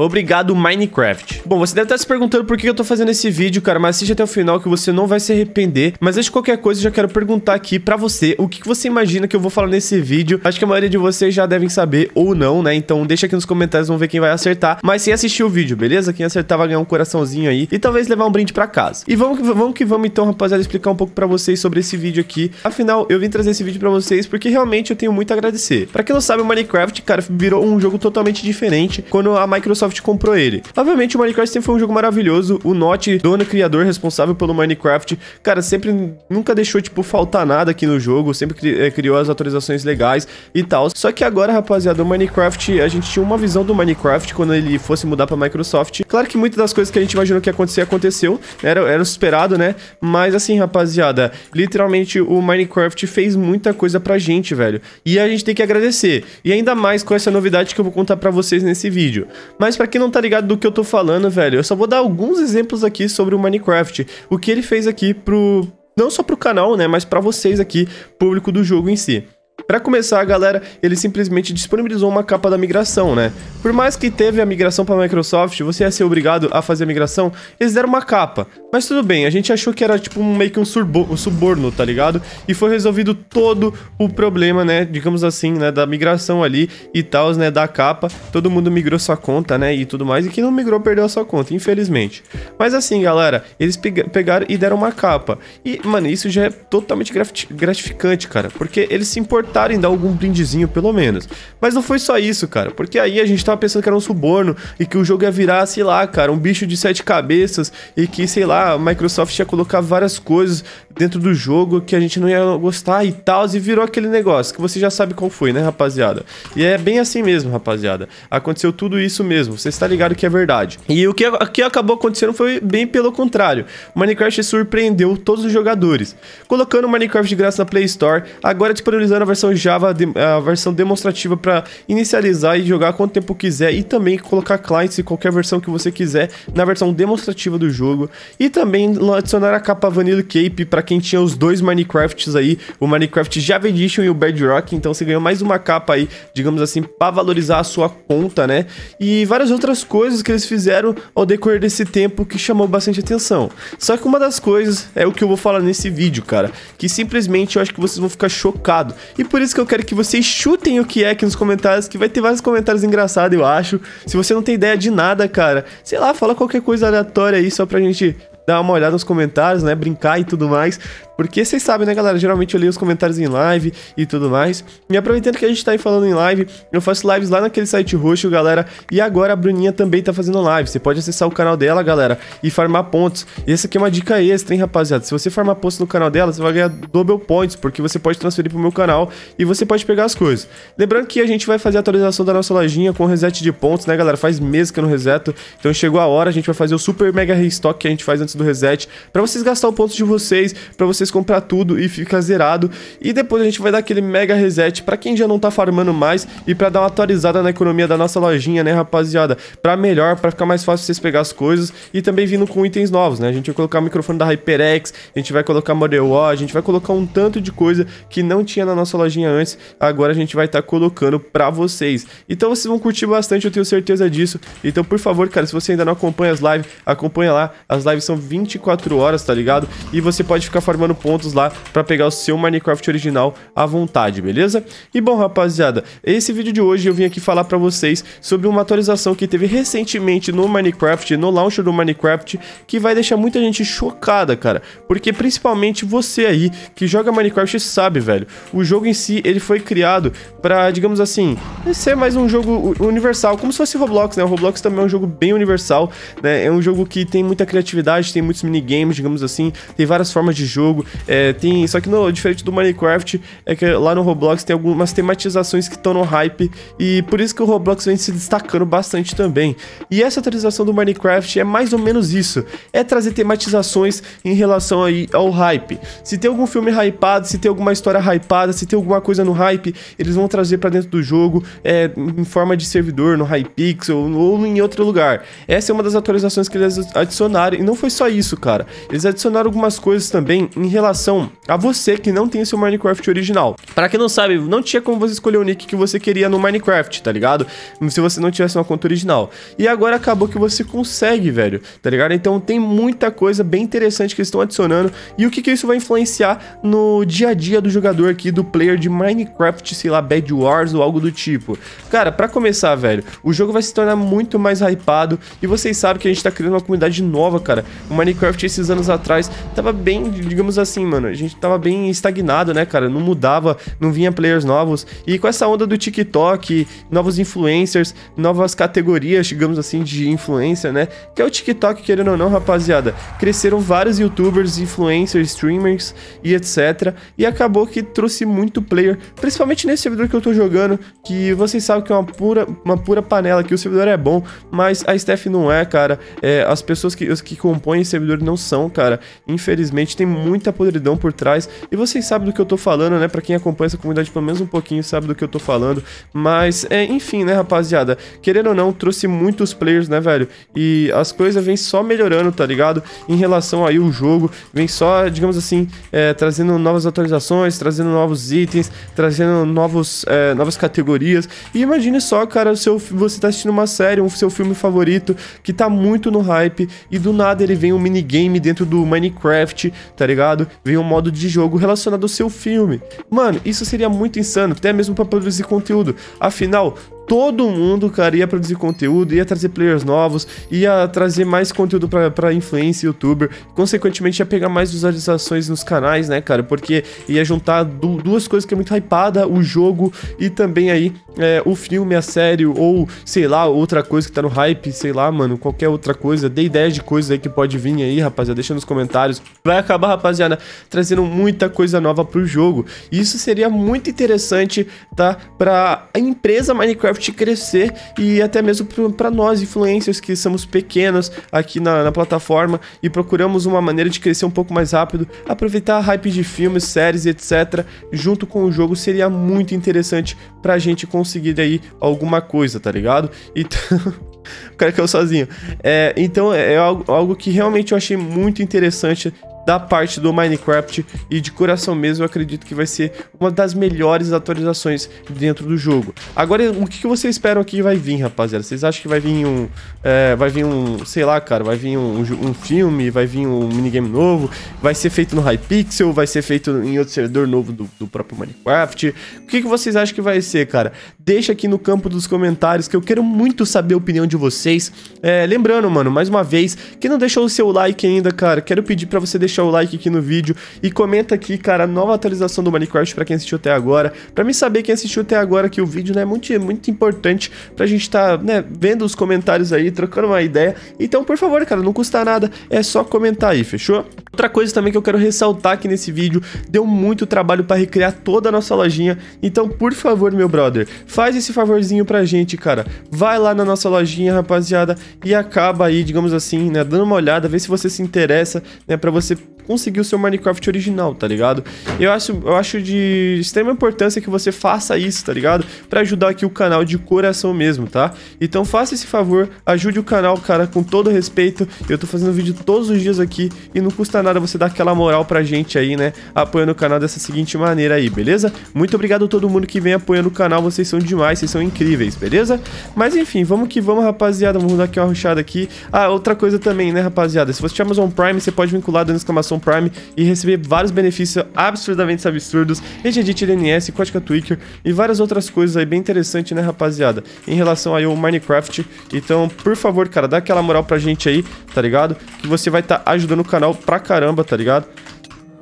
Obrigado, Minecraft. Bom, você deve estar se perguntando por que eu tô fazendo esse vídeo, cara, mas assiste até o final que você não vai se arrepender. Mas antes de qualquer coisa, eu já quero perguntar aqui pra você o que você imagina que eu vou falar nesse vídeo. Acho que a maioria de vocês já devem saber ou não, né? Então deixa aqui nos comentários, vamos ver quem vai acertar. Mas sem assistir o vídeo, beleza? Quem acertar vai ganhar um coraçãozinho aí e talvez levar um brinde pra casa. E vamos que vamos, que vamos então, rapaziada, explicar um pouco pra vocês sobre esse vídeo aqui. Afinal, eu vim trazer esse vídeo pra vocês porque realmente eu tenho muito a agradecer. Pra quem não sabe, o Minecraft, cara, virou um jogo totalmente diferente quando a Microsoft Microsoft comprou ele. Obviamente, o Minecraft sempre foi um jogo maravilhoso. O Not, dono criador responsável pelo Minecraft, cara, sempre nunca deixou, tipo, faltar nada aqui no jogo. Sempre cri é, criou as atualizações legais e tal. Só que agora, rapaziada, o Minecraft, a gente tinha uma visão do Minecraft quando ele fosse mudar pra Microsoft. Claro que muitas das coisas que a gente imaginou que ia acontecer, aconteceu. Era, era esperado, né? Mas assim, rapaziada, literalmente o Minecraft fez muita coisa pra gente, velho. E a gente tem que agradecer. E ainda mais com essa novidade que eu vou contar pra vocês nesse vídeo. Mas pra quem não tá ligado do que eu tô falando, velho, eu só vou dar alguns exemplos aqui sobre o Minecraft. O que ele fez aqui pro. Não só pro canal, né? Mas para vocês aqui, público do jogo em si. Para começar, galera, ele simplesmente disponibilizou uma capa da migração, né? Por mais que teve a migração para a Microsoft, você ia ser obrigado a fazer a migração, eles deram uma capa. Mas tudo bem, a gente achou que era tipo meio que um, um suborno, tá ligado? E foi resolvido todo o problema, né? Digamos assim, né? Da migração ali e tal, né? Da capa. Todo mundo migrou sua conta, né? E tudo mais. E quem não migrou perdeu a sua conta, infelizmente. Mas assim, galera, eles pegaram e deram uma capa. E, mano, isso já é totalmente gratificante, cara. Porque eles se importaram importaram dar algum brindezinho, pelo menos. Mas não foi só isso, cara, porque aí a gente tava pensando que era um suborno e que o jogo ia virar, sei lá, cara, um bicho de sete cabeças e que, sei lá, a Microsoft ia colocar várias coisas dentro do jogo que a gente não ia gostar e tal, e virou aquele negócio que você já sabe qual foi, né, rapaziada? E é bem assim mesmo, rapaziada. Aconteceu tudo isso mesmo, você está ligado que é verdade. E o que, o que acabou acontecendo foi bem pelo contrário. Minecraft surpreendeu todos os jogadores, colocando o Minecraft de graça na Play Store, agora disponibilizando a versão versão Java, a versão demonstrativa para inicializar e jogar quanto tempo quiser e também colocar clients e qualquer versão que você quiser na versão demonstrativa do jogo. E também adicionar a capa Vanilla Cape para quem tinha os dois Minecrafts aí, o Minecraft Java Edition e o Bedrock, então você ganhou mais uma capa aí, digamos assim, para valorizar a sua conta, né? E várias outras coisas que eles fizeram ao decorrer desse tempo que chamou bastante atenção. Só que uma das coisas é o que eu vou falar nesse vídeo, cara, que simplesmente eu acho que vocês vão ficar chocados. E por isso que eu quero que vocês chutem o que é aqui nos comentários, que vai ter vários comentários engraçados, eu acho. Se você não tem ideia de nada, cara, sei lá, fala qualquer coisa aleatória aí só pra gente dar uma olhada nos comentários, né? Brincar e tudo mais. Porque vocês sabem, né, galera? Geralmente eu leio os comentários em live e tudo mais. E aproveitando que a gente tá aí falando em live, eu faço lives lá naquele site roxo, galera. E agora a Bruninha também tá fazendo live. Você pode acessar o canal dela, galera, e farmar pontos. E essa aqui é uma dica extra, hein, rapaziada? Se você farmar pontos no canal dela, você vai ganhar double points, porque você pode transferir pro meu canal e você pode pegar as coisas. Lembrando que a gente vai fazer a atualização da nossa lojinha com reset de pontos, né, galera? Faz meses que eu não reseto. Então chegou a hora, a gente vai fazer o super mega restock que a gente faz antes do reset, para vocês gastar o ponto de vocês, para vocês comprar tudo e ficar zerado. E depois a gente vai dar aquele mega reset para quem já não tá farmando mais e para dar uma atualizada na economia da nossa lojinha, né, rapaziada? Para melhor, para ficar mais fácil vocês pegar as coisas e também vindo com itens novos, né? A gente vai colocar o microfone da HyperX, a gente vai colocar Model O, a gente vai colocar um tanto de coisa que não tinha na nossa lojinha antes, agora a gente vai estar tá colocando para vocês. Então vocês vão curtir bastante, eu tenho certeza disso. Então, por favor, cara, se você ainda não acompanha as lives, acompanha lá. As lives são 24 horas, tá ligado? E você pode ficar farmando pontos lá pra pegar o seu Minecraft original à vontade, beleza? E bom, rapaziada, esse vídeo de hoje eu vim aqui falar pra vocês sobre uma atualização que teve recentemente no Minecraft, no Launcher do Minecraft, que vai deixar muita gente chocada, cara. Porque principalmente você aí que joga Minecraft sabe, velho. O jogo em si, ele foi criado pra, digamos assim, ser mais um jogo universal, como se fosse Roblox, né? O Roblox também é um jogo bem universal, né? É um jogo que tem muita criatividade, tem tem muitos minigames, digamos assim, tem várias formas de jogo. É, tem Só que no, diferente do Minecraft, é que lá no Roblox tem algumas tematizações que estão no hype. E por isso que o Roblox vem se destacando bastante também. E essa atualização do Minecraft é mais ou menos isso. É trazer tematizações em relação aí ao hype. Se tem algum filme hypado, se tem alguma história hypada, se tem alguma coisa no hype, eles vão trazer para dentro do jogo é, em forma de servidor, no Hypixel ou em outro lugar. Essa é uma das atualizações que eles adicionaram. E não foi só isso, cara. Eles adicionaram algumas coisas também em relação a você que não tem seu Minecraft original. Para quem não sabe, não tinha como você escolher o nick que você queria no Minecraft, tá ligado? Se você não tivesse uma conta original. E agora acabou que você consegue, velho, tá ligado? Então tem muita coisa bem interessante que eles estão adicionando. E o que, que isso vai influenciar no dia a dia do jogador aqui, do player de Minecraft, sei lá, Bad Wars ou algo do tipo. Cara, para começar, velho, o jogo vai se tornar muito mais hypado. E vocês sabem que a gente tá criando uma comunidade nova, cara. O Minecraft esses anos atrás tava bem, digamos assim, mano, a gente tava bem estagnado, né, cara? Não mudava, não vinha players novos. E com essa onda do TikTok, novos influencers, novas categorias, digamos assim, de influência, né? Que é o TikTok, querendo ou não, rapaziada. Cresceram vários youtubers, influencers, streamers e etc. E acabou que trouxe muito player, principalmente nesse servidor que eu tô jogando, que vocês sabem que é uma pura, uma pura panela, que o servidor é bom, mas a Steph não é, cara. É, as pessoas que, que compõem e servidores não são, cara. Infelizmente tem muita podridão por trás. E vocês sabem do que eu tô falando, né? Pra quem acompanha essa comunidade pelo menos um pouquinho sabe do que eu tô falando. Mas, é, enfim, né, rapaziada? Querendo ou não, trouxe muitos players, né, velho? E as coisas vêm só melhorando, tá ligado? Em relação aí o jogo, vem só, digamos assim, é, trazendo novas atualizações, trazendo novos itens, trazendo novos, é, novas categorias. E imagine só, cara, seu, você tá assistindo uma série, um seu filme favorito, que tá muito no hype, e do nada ele vem vem um minigame dentro do Minecraft, tá ligado? Vem um modo de jogo relacionado ao seu filme. Mano, isso seria muito insano, até mesmo para produzir conteúdo. Afinal, todo mundo, cara, ia produzir conteúdo, ia trazer players novos, ia trazer mais conteúdo pra, pra influência youtuber, consequentemente ia pegar mais visualizações nos canais, né, cara, porque ia juntar du duas coisas que é muito hypada, o jogo e também aí é, o filme, a série, ou sei lá, outra coisa que tá no hype, sei lá, mano, qualquer outra coisa, dê ideia de coisas aí que pode vir aí, rapaziada, deixa nos comentários, vai acabar, rapaziada, trazendo muita coisa nova pro jogo, isso seria muito interessante, tá, pra a empresa Minecraft Minecraft crescer e até mesmo para nós, influencers, que somos pequenos aqui na, na, plataforma e procuramos uma maneira de crescer um pouco mais rápido, aproveitar a hype de filmes, séries, etc., junto com o jogo seria muito interessante para a gente conseguir aí alguma coisa, tá ligado? Então. o cara que eu sozinho. É, então é algo, algo que realmente eu achei muito interessante da parte do Minecraft e de coração mesmo eu acredito que vai ser uma das melhores atualizações dentro do jogo. Agora, o que vocês esperam que vai vir, rapaziada? Vocês acham que vai vir um, é, vai vir um, sei lá, cara, vai vir um, um filme, vai vir um minigame novo, vai ser feito no Hypixel, vai ser feito em outro servidor novo do, do próprio Minecraft? O que, vocês acham que vai ser, cara? Deixa aqui no campo dos comentários que eu quero muito saber a opinião de vocês. É, lembrando, mano, mais uma vez, quem não deixou o seu like ainda, cara, quero pedir para você deixar deixa o like aqui no vídeo e comenta aqui, cara, a nova atualização do Minecraft para quem assistiu até agora, para mim saber quem assistiu até agora que o vídeo, né, é muito, muito importante pra gente estar, tá, né, vendo os comentários aí, trocando uma ideia. Então, por favor, cara, não custa nada, é só comentar aí, fechou? Outra coisa também que eu quero ressaltar aqui nesse vídeo, deu muito trabalho para recriar toda a nossa lojinha, então, por favor, meu brother, faz esse favorzinho pra gente, cara. Vai lá na nossa lojinha, rapaziada, e acaba aí, digamos assim, né, dando uma olhada, vê se você se interessa, né, para você conseguir o seu Minecraft original, tá ligado? Eu acho, eu acho de extrema importância que você faça isso, tá ligado? Pra ajudar aqui o canal de coração mesmo, tá? Então faça esse favor, ajude o canal, cara, com todo respeito. Eu tô fazendo vídeo todos os dias aqui e não custa nada você dar aquela moral pra gente aí, né? Apoiando o canal dessa seguinte maneira aí, beleza? Muito obrigado a todo mundo que vem apoiando o canal, vocês são demais, vocês são incríveis, beleza? Mas enfim, vamos que vamos, rapaziada, vamos dar aqui uma ruxada aqui. Ah, outra coisa também, né, rapaziada? Se você tiver Amazon Prime, você pode vincular dando exclamação Amazon Prime e receber vários benefícios absurdamente absurdos, edit DNS, código Twicker e várias outras coisas aí bem interessantes né, rapaziada? Em relação aí ao Minecraft. Então, por favor, cara, dá aquela moral pra gente aí, tá ligado? Que você vai estar tá ajudando o canal pra caramba, tá ligado?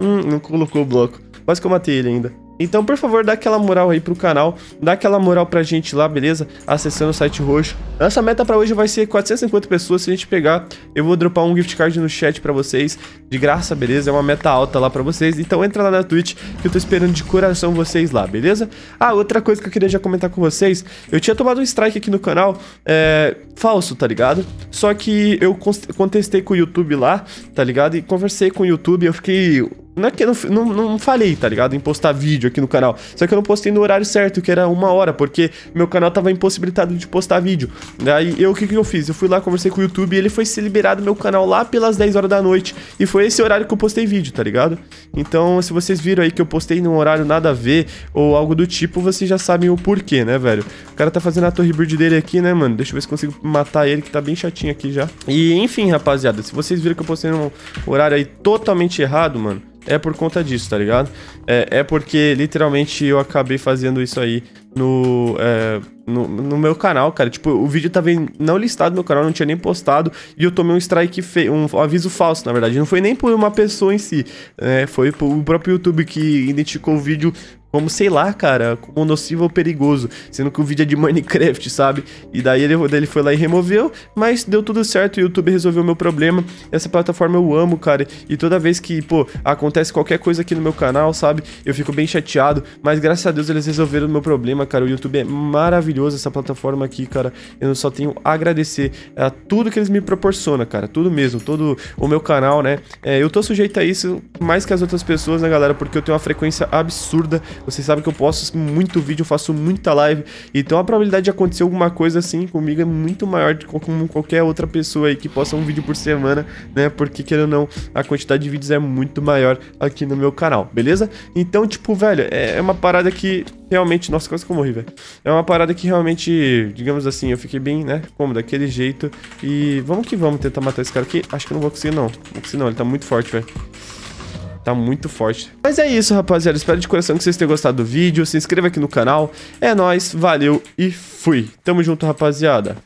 Hum, não colocou o bloco. Quase que eu matei ele ainda. Então, por favor, dá aquela moral aí pro canal, dá aquela moral pra gente lá, beleza? Acessando o site roxo. Nossa meta pra hoje vai ser 450 pessoas, se a gente pegar, eu vou dropar um gift card no chat pra vocês, de graça, beleza? É uma meta alta lá pra vocês, então entra lá na Twitch, que eu tô esperando de coração vocês lá, beleza? Ah, outra coisa que eu queria já comentar com vocês, eu tinha tomado um strike aqui no canal, é... falso, tá ligado? Só que eu contestei com o YouTube lá, tá ligado? E conversei com o YouTube, eu fiquei não é que eu não, não, não, falei, tá ligado? Em postar vídeo aqui no canal. Só que eu não postei no horário certo, que era uma hora, porque meu canal tava impossibilitado de postar vídeo. Daí eu, o que que eu fiz? Eu fui lá, conversei com o YouTube e ele foi ser liberado meu canal lá pelas 10 horas da noite. E foi esse horário que eu postei vídeo, tá ligado? Então, se vocês viram aí que eu postei num horário nada a ver ou algo do tipo, vocês já sabem o porquê, né, velho? O cara tá fazendo a torre bird dele aqui, né, mano? Deixa eu ver se consigo matar ele, que tá bem chatinho aqui já. E, enfim, rapaziada, se vocês viram que eu postei num horário aí totalmente errado, mano é por conta disso, tá ligado? É, é porque literalmente eu acabei fazendo isso aí no, é, no, no, meu canal, cara. Tipo, o vídeo tava não listado no meu canal, não tinha nem postado. E eu tomei um strike feio, um aviso falso, na verdade. Não foi nem por uma pessoa em si, né? Foi o próprio YouTube que identificou o vídeo como, sei lá, cara, como nocivo ou perigoso, sendo que o vídeo é de Minecraft, sabe? E daí ele, ele foi lá e removeu, mas deu tudo certo, o YouTube resolveu o meu problema. Essa plataforma eu amo, cara, e toda vez que, pô, acontece qualquer coisa aqui no meu canal, sabe? Eu fico bem chateado, mas graças a Deus eles resolveram o meu problema, cara. O YouTube é maravilhoso, essa plataforma aqui, cara. Eu só tenho a agradecer a tudo que eles me proporcionam, cara, tudo mesmo, todo o meu canal, né? É, eu tô sujeito a isso mais que as outras pessoas, né, galera? Porque eu tenho uma frequência absurda vocês sabem que eu posto muito vídeo, eu faço muita live. Então a probabilidade de acontecer alguma coisa assim comigo é muito maior do que com qualquer outra pessoa aí que possa um vídeo por semana, né? Porque, querendo ou não, a quantidade de vídeos é muito maior aqui no meu canal, beleza? Então, tipo, velho, é, é uma parada que realmente... Nossa, quase que eu morri, velho. É uma parada que realmente, digamos assim, eu fiquei bem, né, como daquele jeito. E vamos que vamos tentar matar esse cara aqui. Acho que eu não vou conseguir, não. Não vou conseguir, não. Ele tá muito forte, velho tá muito forte. Mas é isso, rapaziada. Espero de coração que vocês tenham gostado do vídeo. Se inscreva aqui no canal. É nóis, valeu e fui. Tamo junto, rapaziada.